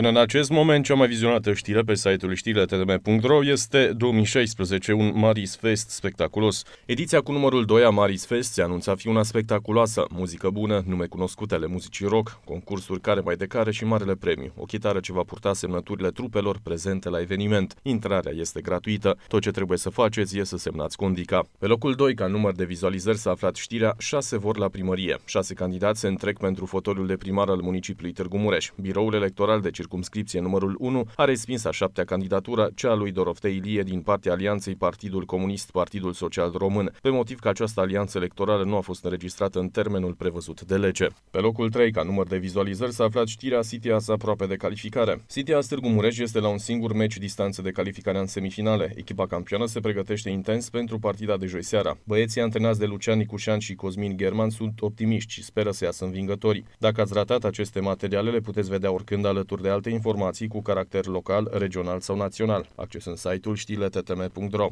Până în acest moment, cea mai vizionată știre pe site-ul știrile.tdm.ro este 2016, un Maris Fest spectaculos. Ediția cu numărul 2 a Maris Fest se anunța fi una spectaculoasă, muzică bună, nume cunoscute ale muzicii rock, concursuri care mai de care și marele premiu, o chitară ce va purta semnăturile trupelor prezente la eveniment. Intrarea este gratuită, tot ce trebuie să faceți e să semnați condica. Pe locul 2, ca număr de vizualizări s-a aflat știrea 6 vor la primărie. 6 candidați se întrec pentru fotoliul de primar al municipiului Târgu Mureș. Biroul electoral de circ- circumscripție numărul 1 a respins a șaptea candidatură, cea a lui Doroftei Ilie din partea alianței Partidul Comunist Partidul Social Român, pe motiv că această alianță electorală nu a fost înregistrată în termenul prevăzut de lege. Pe locul 3, ca număr de vizualizări, s-a aflat știrea Sitias aproape de calificare. Sitias Târgu Mureș este la un singur meci distanță de calificarea în semifinale. Echipa campioană se pregătește intens pentru partida de joi seara. Băieții antrenați de Lucian Nicușan și Cosmin German sunt optimiști și speră să iasă învingători. Dacă ați ratat aceste materiale, le puteți vedea oricând alături de alte informații cu caracter local, regional sau național, accesând site-ul știrile